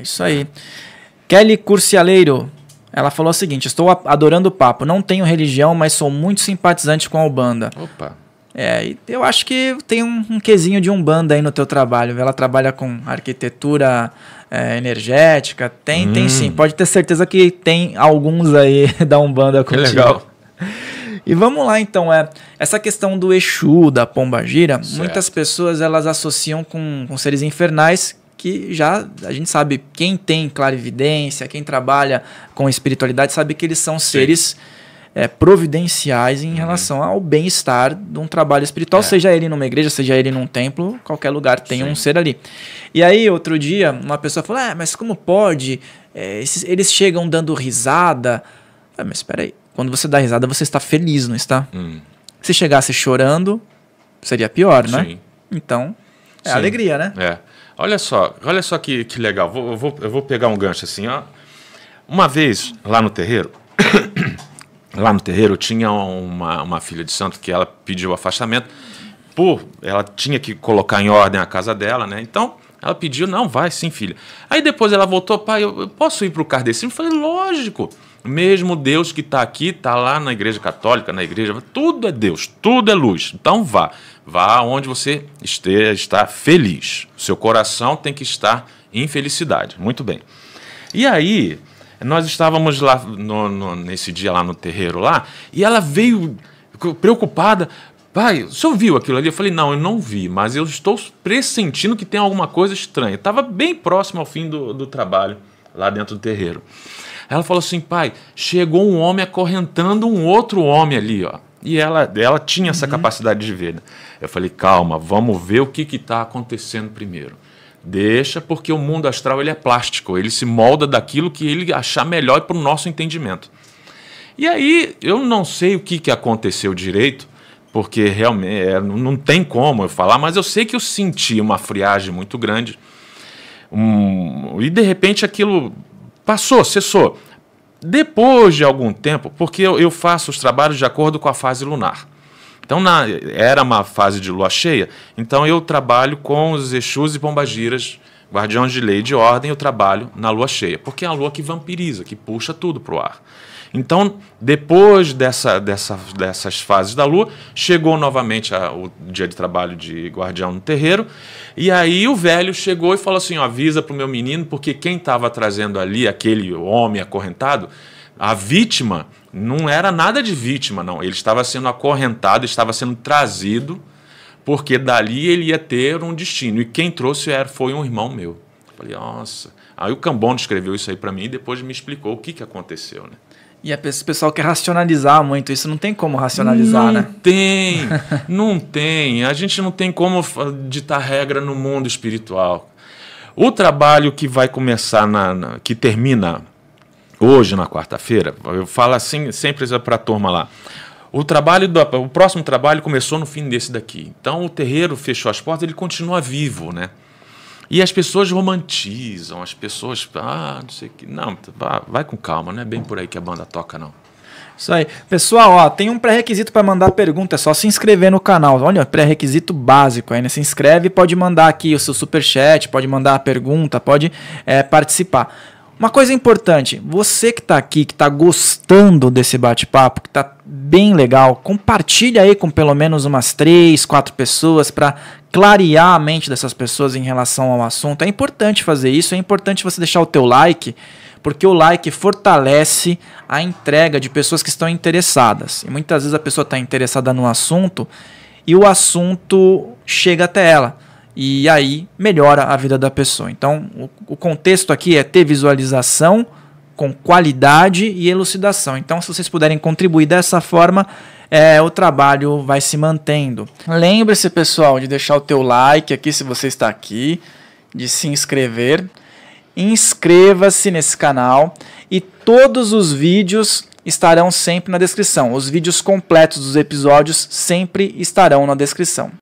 É isso aí. Kelly Curcialeiro, ela falou o seguinte: estou adorando o papo. Não tenho religião, mas sou muito simpatizante com a Ubanda. Opa. É, eu acho que tem um, um quesinho de Umbanda aí no teu trabalho. Ela trabalha com arquitetura é, energética. Tem, hum. tem sim. Pode ter certeza que tem alguns aí da Umbanda contigo. Que legal. E vamos lá então, é essa questão do Exu, da Pomba Gira, certo. muitas pessoas elas associam com, com seres infernais que já a gente sabe, quem tem clarividência, quem trabalha com espiritualidade, sabe que eles são seres é, providenciais em uhum. relação ao bem-estar de um trabalho espiritual, é. seja ele numa igreja, seja ele num templo, qualquer lugar tem Sim. um ser ali. E aí, outro dia, uma pessoa falou: é mas como pode? É, esses, eles chegam dando risada. Ah, mas espera aí, quando você dá risada, você está feliz, não está? Hum. Se chegasse chorando, seria pior, né? Sim. né? Então, é Sim. alegria, né? É. Olha só, olha só que, que legal. Vou, eu, vou, eu vou pegar um gancho assim. Ó. Uma vez lá no terreiro, lá no terreiro tinha uma, uma filha de santo que ela pediu afastamento Pô, ela tinha que colocar em ordem a casa dela, né? Então ela pediu, não, vai sim, filha. Aí depois ela voltou, pai, eu, eu posso ir para o kardecismo? Eu falei, lógico mesmo Deus que está aqui, está lá na igreja católica, na igreja, tudo é Deus, tudo é luz. Então vá, vá onde você esteja, está feliz. Seu coração tem que estar em felicidade. Muito bem. E aí, nós estávamos lá no, no, nesse dia lá no terreiro lá, e ela veio preocupada. Pai, o senhor viu aquilo ali? Eu falei, não, eu não vi, mas eu estou pressentindo que tem alguma coisa estranha. Estava bem próximo ao fim do, do trabalho, lá dentro do terreiro. Ela falou assim: pai, chegou um homem acorrentando um outro homem ali, ó. E ela, ela tinha essa uhum. capacidade de ver. Né? Eu falei: calma, vamos ver o que está acontecendo primeiro. Deixa, porque o mundo astral ele é plástico, ele se molda daquilo que ele achar melhor para o nosso entendimento. E aí, eu não sei o que, que aconteceu direito, porque realmente é, não tem como eu falar, mas eu sei que eu senti uma friagem muito grande. Um, e de repente aquilo passou, cessou. Depois de algum tempo, porque eu, eu faço os trabalhos de acordo com a fase lunar. Então, na, era uma fase de lua cheia, então eu trabalho com os Exus e Pombagiras, guardiões de lei e de ordem, eu trabalho na lua cheia, porque é a lua que vampiriza, que puxa tudo para o ar. Então, depois dessa, dessa, dessas fases da Lua, chegou novamente a, o dia de trabalho de guardião no terreiro. E aí o velho chegou e falou assim: avisa para o meu menino, porque quem estava trazendo ali aquele homem acorrentado, a vítima não era nada de vítima, não. Ele estava sendo acorrentado, estava sendo trazido, porque dali ele ia ter um destino. E quem trouxe era, foi um irmão meu. falei, nossa. Aí o Cambono escreveu isso aí para mim e depois me explicou o que, que aconteceu, né? E o pessoal quer racionalizar muito isso, não tem como racionalizar, não né? Não tem, não tem. A gente não tem como ditar regra no mundo espiritual. O trabalho que vai começar, na, na que termina hoje, na quarta-feira, eu falo assim sempre é para a turma lá. O trabalho do, o próximo trabalho começou no fim desse daqui. Então o terreiro fechou as portas, ele continua vivo, né? E as pessoas romantizam, as pessoas. Ah, não sei o que. Não, vai com calma, não é bem por aí que a banda toca, não. Isso aí. Pessoal, ó, tem um pré-requisito para mandar pergunta, é só se inscrever no canal. Olha, pré-requisito básico aí, né? Se inscreve, pode mandar aqui o seu super chat, pode mandar a pergunta, pode é, participar. Uma coisa importante, você que está aqui, que está gostando desse bate-papo, que está bem legal, compartilha aí com pelo menos umas três, quatro pessoas para clarear a mente dessas pessoas em relação ao assunto. É importante fazer isso, é importante você deixar o teu like, porque o like fortalece a entrega de pessoas que estão interessadas. E muitas vezes a pessoa está interessada no assunto e o assunto chega até ela e aí melhora a vida da pessoa. Então, o, o contexto aqui é ter visualização com qualidade e elucidação. Então, se vocês puderem contribuir dessa forma, é, o trabalho vai se mantendo. Lembre-se, pessoal, de deixar o teu like aqui se você está aqui, de se inscrever. Inscreva-se nesse canal e todos os vídeos estarão sempre na descrição. Os vídeos completos dos episódios sempre estarão na descrição.